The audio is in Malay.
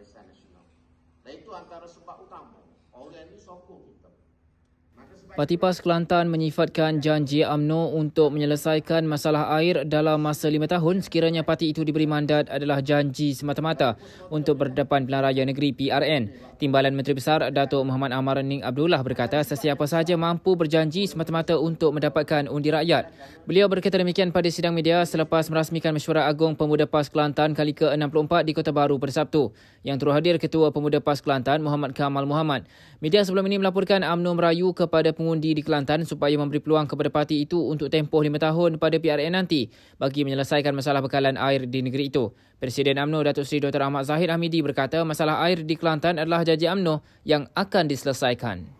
Barisan Nasional. Dan itu antara sebab utama. Orang ini sokong kita. Parti PAS Kelantan menyifatkan janji AMNO untuk menyelesaikan masalah air dalam masa lima tahun sekiranya parti itu diberi mandat adalah janji semata-mata untuk berdepan pilihan raya negeri PRN. Timbalan Menteri Besar Datuk Muhammad Amar Ning Abdullah berkata sesiapa sahaja mampu berjanji semata-mata untuk mendapatkan undi rakyat. Beliau berkata demikian pada sidang media selepas merasmikan mesyuarat agung Pemuda PAS Kelantan kali ke-64 di Kota Baru pada Sabtu yang terhadir Ketua Pemuda PAS Kelantan Muhammad Kamal Muhammad. Media sebelum ini melaporkan AMNO merayu kepada pengundi di Kelantan supaya memberi peluang kepada parti itu untuk tempoh lima tahun pada PRN nanti bagi menyelesaikan masalah bekalan air di negeri itu. Presiden AMNO Datuk Seri Dr. Ahmad Zahid Hamidi berkata masalah air di Kelantan adalah janji AMNO yang akan diselesaikan.